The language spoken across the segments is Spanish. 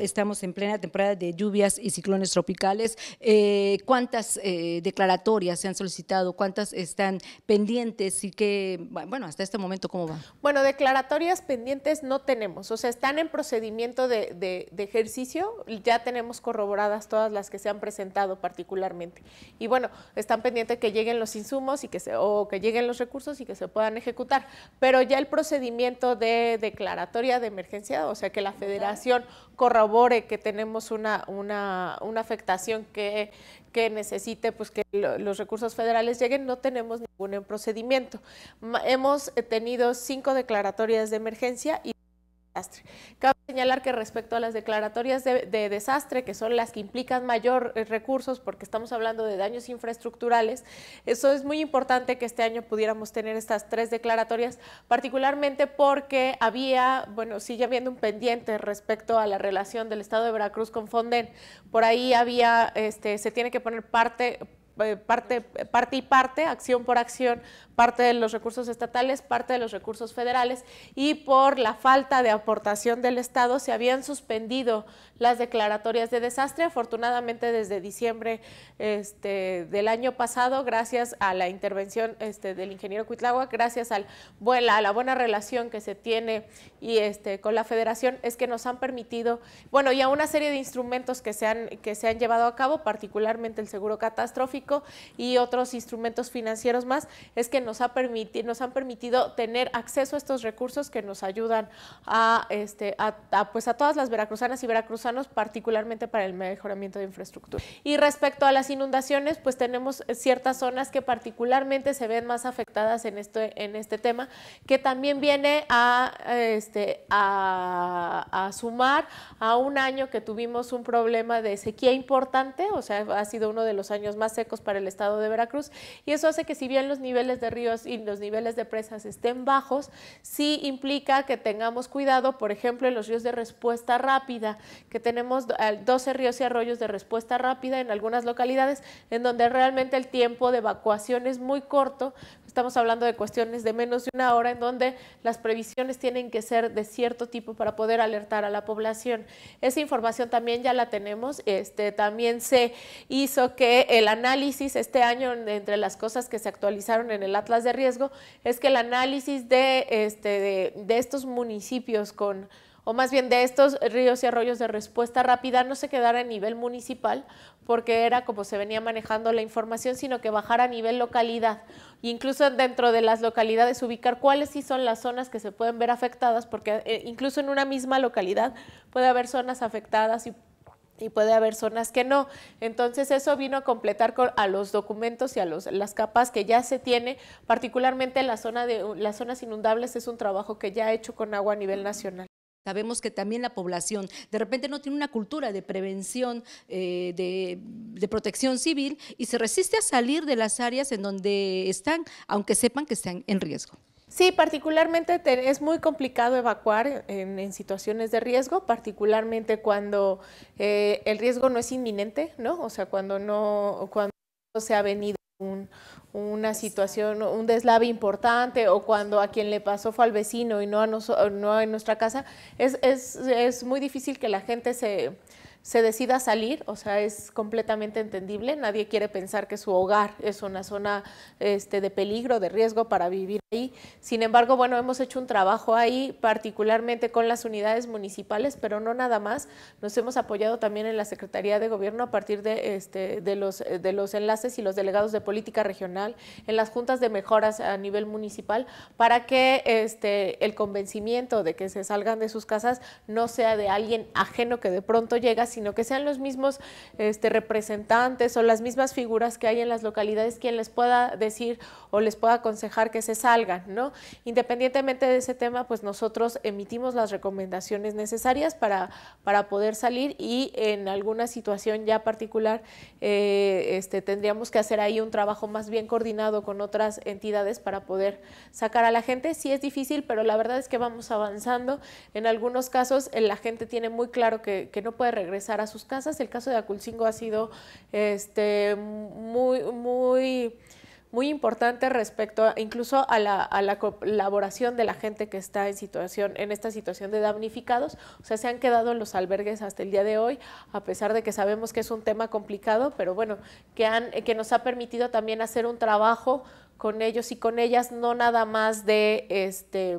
estamos en plena temporada de lluvias y ciclones tropicales. Eh, ¿Cuántas eh, declaratorias se han solicitado? ¿Cuántas están pendientes? Y bueno, hasta este momento, ¿cómo va? Bueno, declaratorias pendientes no tenemos, o sea, están en procedimiento de, de ejercicio, ya tenemos corroboradas todas las que se han presentado particularmente. Y bueno, están pendientes que lleguen los insumos y que se, o que lleguen los recursos y que se puedan ejecutar, pero ya el procedimiento de declaratoria de emergencia, o sea, que la federación corrobore que tenemos una, una, una afectación que, que necesite pues, que los recursos federales lleguen, no tenemos ningún procedimiento. hemos eh, tenido cinco declaratorias de emergencia y desastre señalar que respecto a las declaratorias de, desastre, que son las que implican mayor eh, recursos, porque estamos hablando de daños infraestructurales, eso es muy importante que este año pudiéramos tener estas tres declaratorias, particularmente porque había, bueno, sigue habiendo un pendiente respecto a la relación del Estado de Veracruz con Fonden. Por ahí había, este, se tiene que poner parte eh, parte, parte y parte, acción por acción, parte de los recursos estatales, parte de los recursos federales y por la falta de aportación del Estado se habían suspendido las declaratorias de desastre. Afortunadamente desde diciembre este, del año pasado, gracias a la intervención este, del ingeniero Cuitlagua, gracias al, a la buena relación que se tiene y este, con la federación, es que nos han permitido, bueno, y a una serie de instrumentos que han, que se han llevado a cabo, particularmente el seguro catastrófico, y otros instrumentos financieros más, es que nos, ha permitido, nos han permitido tener acceso a estos recursos que nos ayudan a, este, pues a todas las veracruzanas y veracruzanos, particularmente para el mejoramiento de infraestructura. Y respecto a las inundaciones, pues tenemos ciertas zonas que particularmente se ven más afectadas en este, en este tema, que también viene a, este, a sumar a un año que tuvimos un problema de sequía importante, o sea, ha sido uno de los años más secos para el estado de Veracruz y eso hace que si bien los niveles de ríos y los niveles de presas estén bajos, sí implica que tengamos cuidado, por ejemplo, en los ríos de respuesta rápida, que tenemos 12 ríos y arroyos de respuesta rápida en algunas localidades en donde realmente el tiempo de evacuación es muy corto, Estamos hablando de cuestiones de menos de una hora en donde las previsiones tienen que ser de cierto tipo para poder alertar a la población. Esa información también ya la tenemos. Este, también se hizo que el análisis este año, entre las cosas que se actualizaron en el Atlas de Riesgo, es que el análisis de, este, de, de estos municipios con o más bien de estos ríos y arroyos de respuesta rápida, no se quedara a nivel municipal, porque era como se venía manejando la información, sino que bajara a nivel localidad. incluso dentro de las localidades ubicar cuáles sí son las zonas que se pueden ver afectadas, porque eh, incluso en una misma localidad puede haber zonas afectadas y puede haber zonas que no. Entonces eso vino a completar con, a los documentos y a los, las capas que ya se tiene, particularmente en la zona de las zonas inundables es un trabajo que ya ha hecho con agua a nivel nacional. Sabemos que también la población de repente no tiene una cultura de prevención, eh, de, protección civil y se resiste a salir de las áreas en donde están, aunque sepan que están en riesgo. Sí, particularmente es muy complicado evacuar en, situaciones de riesgo, particularmente cuando eh, el riesgo no es inminente, ¿no? O sea, cuando no, cuando se ha venido una situación, un deslave importante o cuando a quien le pasó fue al vecino y no a, no en nuestra casa, es, es, es, muy difícil que la gente se, se decida salir, o sea, es completamente entendible, nadie quiere pensar que su hogar es una zona este, de peligro, de riesgo para vivir sin embargo, bueno, hemos hecho un trabajo ahí, particularmente con las unidades municipales, pero no nada más. Nos hemos apoyado también en la Secretaría de Gobierno a partir de, este, eh, los, enlaces y los delegados de política regional, en las juntas de mejoras a nivel municipal, para que este, el convencimiento de que se salgan de sus casas no sea de alguien ajeno que de pronto llega, sino que sean los mismos este, representantes o las mismas figuras que hay en las localidades quien les pueda decir o les pueda aconsejar que se salgan ¿no? Independientemente de ese tema, pues nosotros emitimos las recomendaciones necesarias para, para poder salir y en alguna situación ya particular eh, este, tendríamos que hacer ahí un trabajo más bien coordinado con otras entidades para poder sacar a la gente. Sí es difícil, pero la verdad es que vamos avanzando. En algunos casos eh, la gente tiene muy claro que, no puede regresar a sus casas. El caso de Aculcingo ha sido este, muy, muy muy importante respecto incluso a la, colaboración de la gente que está en situación en esta situación de damnificados. O sea, se han quedado en los albergues hasta el día de hoy, a pesar de que sabemos que es un tema complicado, pero bueno, que, han, que nos ha permitido también hacer un trabajo con ellos y con ellas, no nada más de este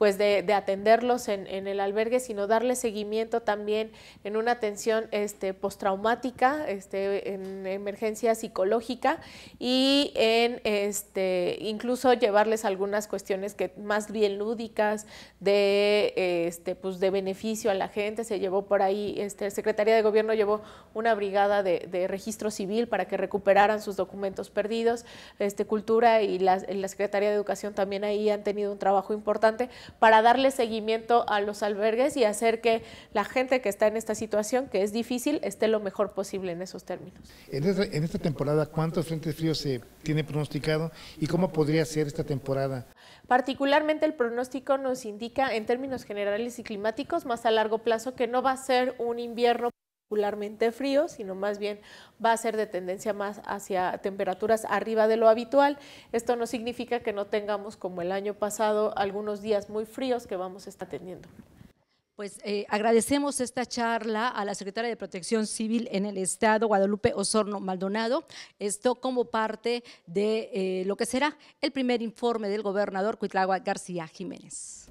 pues de, atenderlos en, el albergue, sino darle seguimiento también en una atención este, postraumática, este, en emergencia psicológica y en este, incluso llevarles algunas cuestiones que más bien lúdicas de, este, pues de beneficio a la gente. Se llevó por ahí, este, Secretaría de Gobierno llevó una brigada de, registro civil para que recuperaran sus documentos perdidos. Este, cultura y la Secretaría de Educación también ahí han tenido un trabajo importante para darle seguimiento a los albergues y hacer que la gente que está en esta situación, que es difícil, esté lo mejor posible en esos términos. En esta, temporada, ¿cuántos frentes fríos se tiene pronosticado y cómo podría ser esta temporada? Particularmente el pronóstico nos indica en términos generales y climáticos más a largo plazo que no va a ser un invierno particularmente frío, sino más bien va a ser de tendencia más hacia temperaturas arriba de lo habitual. Esto no significa que no tengamos, como el año pasado, algunos días muy fríos que vamos a estar teniendo. Pues eh, agradecemos esta charla a la Secretaria de Protección Civil en el Estado, Guadalupe Osorno Maldonado, esto como parte de eh, lo que será el primer informe del gobernador Cuitlagua García Jiménez.